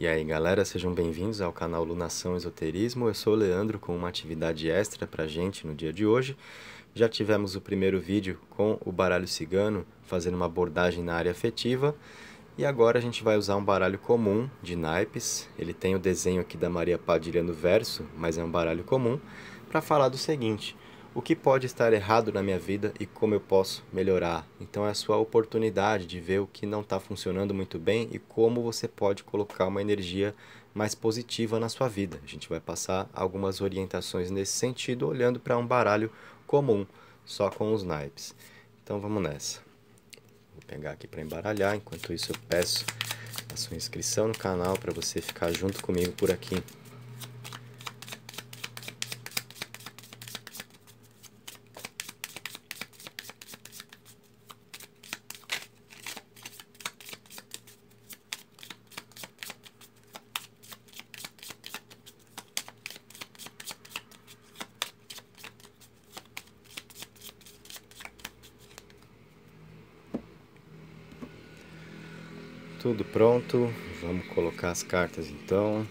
E aí galera, sejam bem-vindos ao canal Lunação Esoterismo. Eu sou o Leandro com uma atividade extra pra gente no dia de hoje. Já tivemos o primeiro vídeo com o baralho cigano fazendo uma abordagem na área afetiva. E agora a gente vai usar um baralho comum de naipes. Ele tem o desenho aqui da Maria Padilha no verso, mas é um baralho comum, para falar do seguinte o que pode estar errado na minha vida e como eu posso melhorar. Então é a sua oportunidade de ver o que não está funcionando muito bem e como você pode colocar uma energia mais positiva na sua vida. A gente vai passar algumas orientações nesse sentido, olhando para um baralho comum, só com os naipes. Então vamos nessa. Vou pegar aqui para embaralhar, enquanto isso eu peço a sua inscrição no canal para você ficar junto comigo por aqui Tudo pronto, vamos colocar as cartas então.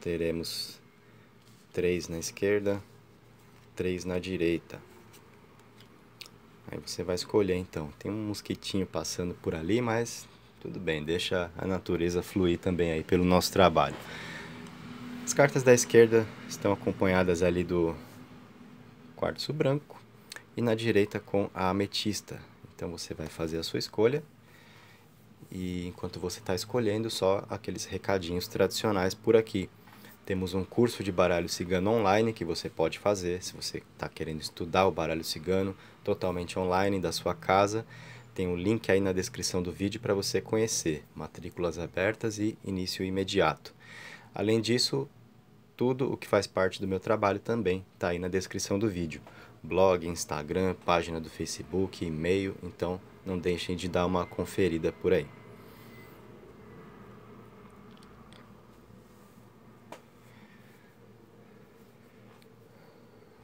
Teremos três na esquerda, três na direita. Aí você vai escolher então. Tem um mosquitinho passando por ali, mas tudo bem, deixa a natureza fluir também aí pelo nosso trabalho. As cartas da esquerda estão acompanhadas ali do quartzo branco e na direita com a ametista. Então você vai fazer a sua escolha e enquanto você está escolhendo só aqueles recadinhos tradicionais por aqui. Temos um curso de baralho cigano online que você pode fazer se você está querendo estudar o baralho cigano totalmente online da sua casa. Tem um link aí na descrição do vídeo para você conhecer. Matrículas abertas e início imediato. Além disso, tudo o que faz parte do meu trabalho também está aí na descrição do vídeo. Blog, Instagram, página do Facebook, e-mail, então não deixem de dar uma conferida por aí.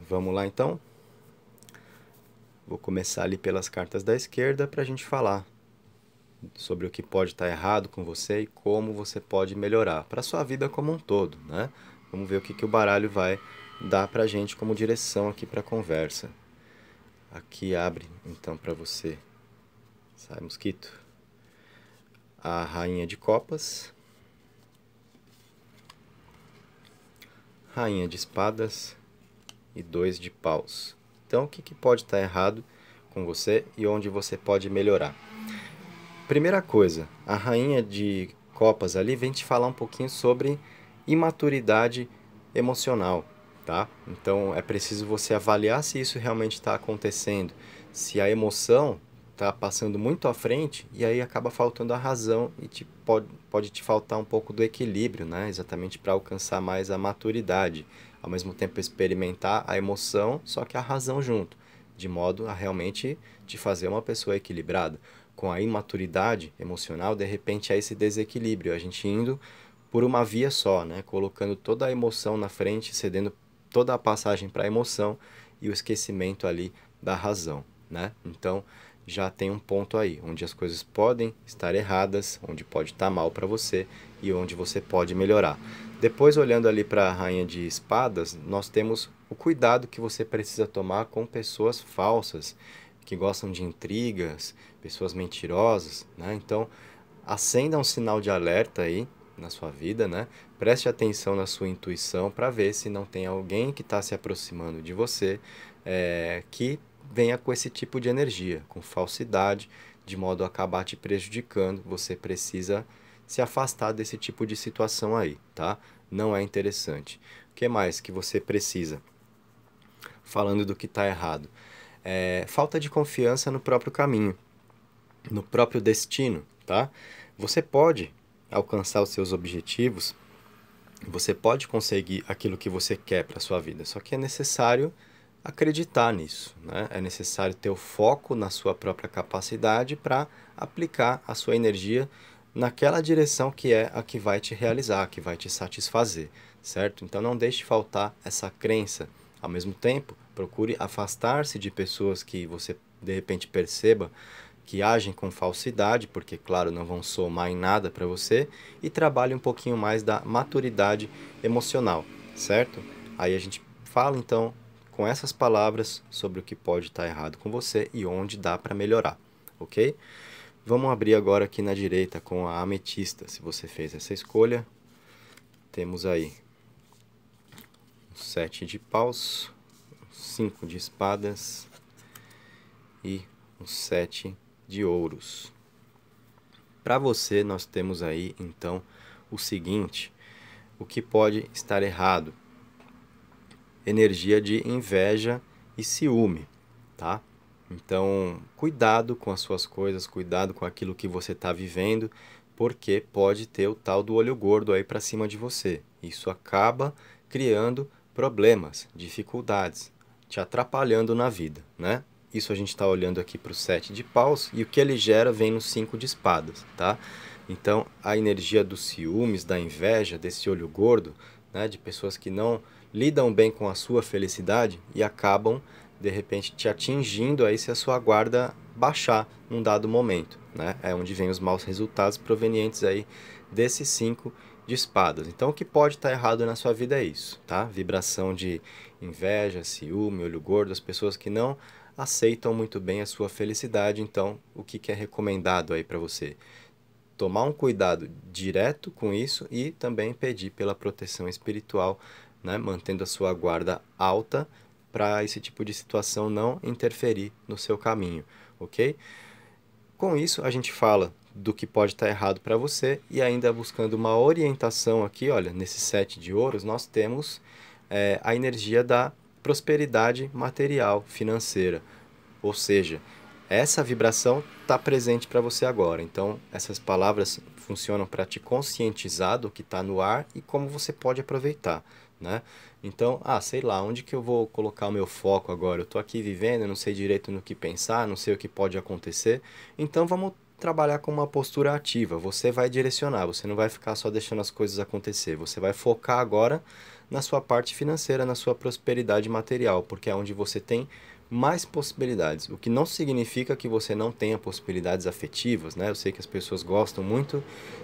Vamos lá então? Vou começar ali pelas cartas da esquerda para a gente falar sobre o que pode estar errado com você e como você pode melhorar para a sua vida como um todo, né? Vamos ver o que, que o baralho vai dar para a gente como direção aqui para a conversa. Aqui abre então para você Sai mosquito. A rainha de copas. Rainha de espadas e dois de paus. Então, o que, que pode estar tá errado com você e onde você pode melhorar? Primeira coisa, a rainha de copas ali vem te falar um pouquinho sobre imaturidade emocional, tá? Então é preciso você avaliar se isso realmente está acontecendo, se a emoção está passando muito à frente e aí acaba faltando a razão e te pode, pode te faltar um pouco do equilíbrio, né? Exatamente para alcançar mais a maturidade. Ao mesmo tempo experimentar a emoção, só que a razão junto, de modo a realmente te fazer uma pessoa equilibrada. Com a imaturidade emocional, de repente é esse desequilíbrio, a gente indo por uma via só, né? Colocando toda a emoção na frente, cedendo toda a passagem para a emoção e o esquecimento ali da razão, né? Então, já tem um ponto aí, onde as coisas podem estar erradas, onde pode estar tá mal para você e onde você pode melhorar. Depois, olhando ali para a rainha de espadas, nós temos o cuidado que você precisa tomar com pessoas falsas, que gostam de intrigas, pessoas mentirosas, né? Então, acenda um sinal de alerta aí na sua vida, né? Preste atenção na sua intuição para ver se não tem alguém que está se aproximando de você é, que venha com esse tipo de energia, com falsidade, de modo a acabar te prejudicando. Você precisa se afastar desse tipo de situação aí, tá? Não é interessante. O que mais que você precisa? Falando do que está errado. É, falta de confiança no próprio caminho, no próprio destino, tá? Você pode alcançar os seus objetivos, você pode conseguir aquilo que você quer para sua vida, só que é necessário acreditar nisso. Né? É necessário ter o foco na sua própria capacidade para aplicar a sua energia naquela direção que é a que vai te realizar, que vai te satisfazer, certo? Então não deixe faltar essa crença. Ao mesmo tempo, procure afastar-se de pessoas que você de repente perceba que agem com falsidade, porque, claro, não vão somar em nada para você, e trabalhe um pouquinho mais da maturidade emocional, certo? Aí a gente fala então com essas palavras sobre o que pode estar tá errado com você e onde dá para melhorar, ok? Vamos abrir agora aqui na direita com a ametista. Se você fez essa escolha, temos aí sete de paus, cinco de espadas e um sete de ouros. Para você, nós temos aí então o seguinte: o que pode estar errado energia de inveja e ciúme, tá? Então, cuidado com as suas coisas, cuidado com aquilo que você está vivendo, porque pode ter o tal do olho gordo aí para cima de você. Isso acaba criando problemas, dificuldades, te atrapalhando na vida, né? Isso a gente está olhando aqui para o sete de paus e o que ele gera vem no cinco de espadas, tá? Então, a energia dos ciúmes, da inveja, desse olho gordo, né, de pessoas que não lidam bem com a sua felicidade e acabam de repente te atingindo aí se a sua guarda baixar num dado momento, né? É onde vem os maus resultados provenientes aí desses cinco de espadas. Então o que pode estar tá errado na sua vida é isso, tá? Vibração de inveja, ciúme, olho gordo, as pessoas que não aceitam muito bem a sua felicidade. Então, o que, que é recomendado aí para você? Tomar um cuidado direto com isso e também pedir pela proteção espiritual né, mantendo a sua guarda alta para esse tipo de situação não interferir no seu caminho, ok? Com isso, a gente fala do que pode estar tá errado para você e ainda buscando uma orientação aqui, olha, nesse sete de ouros nós temos é, a energia da prosperidade material, financeira, ou seja, essa vibração está presente para você agora. Então, essas palavras funcionam para te conscientizar do que está no ar e como você pode aproveitar né? Então, ah, sei lá, onde que eu vou colocar o meu foco agora? Eu estou aqui vivendo, não sei direito no que pensar, não sei o que pode acontecer. Então, vamos trabalhar com uma postura ativa. Você vai direcionar, você não vai ficar só deixando as coisas acontecer. Você vai focar agora na sua parte financeira, na sua prosperidade material, porque é onde você tem mais possibilidades. O que não significa que você não tenha possibilidades afetivas, né? Eu sei que as pessoas gostam muito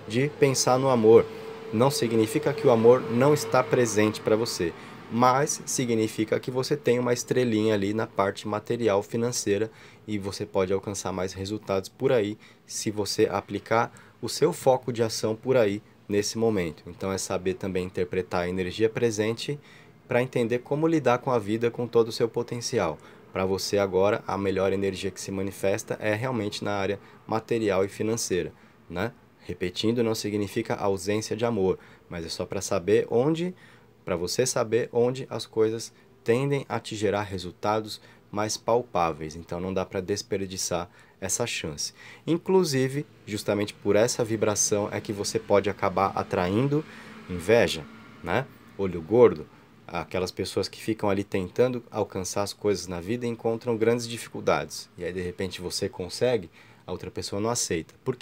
de pensar no amor, não significa que o amor não está presente para você, mas significa que você tem uma estrelinha ali na parte material financeira e você pode alcançar mais resultados por aí se você aplicar o seu foco de ação por aí nesse momento. Então é saber também interpretar a energia presente para entender como lidar com a vida com todo o seu potencial. Para você agora, a melhor energia que se manifesta é realmente na área material e financeira, né? Repetindo não significa ausência de amor, mas é só para saber onde, para você saber onde as coisas tendem a te gerar resultados mais palpáveis. Então não dá para desperdiçar essa chance. Inclusive, justamente por essa vibração é que você pode acabar atraindo inveja, né? Olho gordo, aquelas pessoas que ficam ali tentando alcançar as coisas na vida e encontram grandes dificuldades. E aí de repente você consegue a outra pessoa não aceita. Por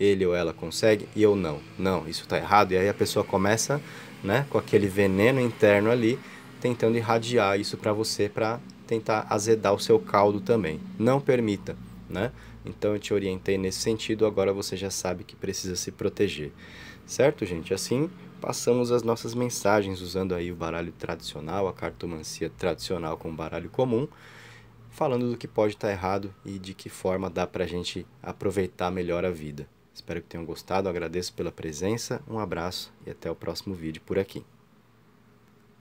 ele ou ela consegue e eu não? Não, isso está errado. E aí a pessoa começa né, com aquele veneno interno ali, tentando irradiar isso para você, para tentar azedar o seu caldo também. Não permita, né? Então eu te orientei nesse sentido, agora você já sabe que precisa se proteger. Certo, gente? Assim, passamos as nossas mensagens usando aí o baralho tradicional, a cartomancia tradicional com o baralho comum falando do que pode estar errado e de que forma dá para a gente aproveitar melhor a vida. Espero que tenham gostado, agradeço pela presença, um abraço e até o próximo vídeo por aqui.